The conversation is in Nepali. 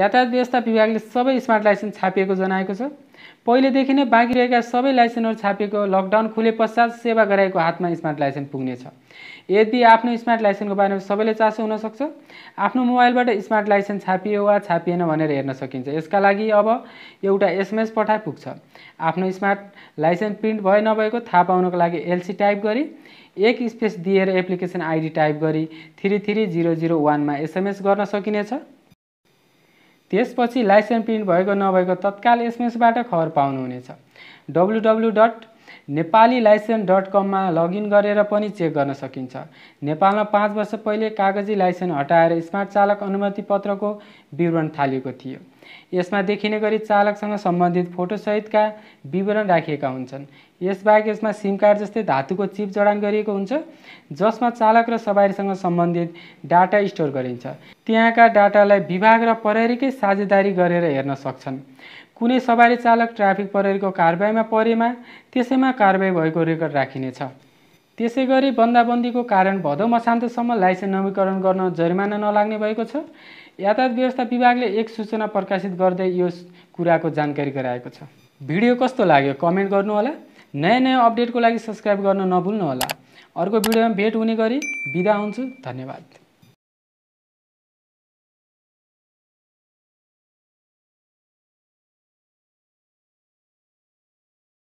यातायात व्यवस्था विभागले सबै स्मार्ट लाइसेन्स छापिएको जनाएको छ पहिलेदेखि नै बाँकी रहेका सबै लाइसेन्सहरू छापिएको लकडाउन खुले पश्चात सेवा गराएको हातमा स्मार्ट लाइसेन्स पुग्नेछ यदि आफ्नो स्मार्ट लाइसेन्सको बारेमा सबैले चासो हुनसक्छ आफ्नो मोबाइलबाट स्मार्ट लाइसेन्स छापियो वा छापिएन भनेर हेर्न सकिन्छ यसका लागि अब एउटा एसएमएस पठाइ पुग्छ आफ्नो स्मार्ट लाइसेन्स प्रिन्ट भए नभएको थाहा पाउनको लागि एलसी टाइप गरी एक स्पेस दिएर एप्लिकेसन आइडी टाइप गरी थ्री थ्री जिरो जिरो वानमा एसएमएस गर्न सकिनेछ त्यसपछि लाइसेन्स प्रिन्ट भएको नभएको तत्काल एसएमएसबाट खबर पाउनुहुनेछ W W dot Nepali license dot कममा लगइन गरेर पनि चेक गर्न सकिन्छ नेपालमा पाँच वर्ष पहिले कागजी लाइसेन्स हटाएर स्मार्ट चालक अनुमति पत्रको विवरण थालिएको थियो यसमा देखिने गरी चालकसँग सम्बन्धित फोटोसहितका विवरण राखिएका हुन्छन् यसबाहेक यसमा सिम कार्ड जस्तै धातुको चिप जडान गरिएको हुन्छ जसमा चालक र सवारीसँग सम्बन्धित डाटा स्टोर गरिन्छ त्यहाँका डाटालाई विभाग र प्रहरीकै साझेदारी गरेर हेर्न सक्छन् कुनै सवारी चालक ट्राफिक परेको कारवाहीमा परेमा त्यसैमा कारवाही भएको रेकर्ड राखिनेछ त्यसै गरी बन्दाबन्दीको कारण भदौ मसान्तसम्म लाइसेन्स नवीकरण गर्न जरिमाना नलाग्ने भएको छ यातायात व्यवस्था विभागले एक सूचना प्रकाशित गर्दै यो कुराको जानकारी गराएको छ भिडियो कस्तो लाग्यो कमेन्ट गर्नुहोला नयाँ नयाँ अपडेटको लागि सब्सक्राइब गर्न नभुल्नुहोला अर्को भिडियोमा भेट हुने गरी बिदा हुन्छु धन्यवाद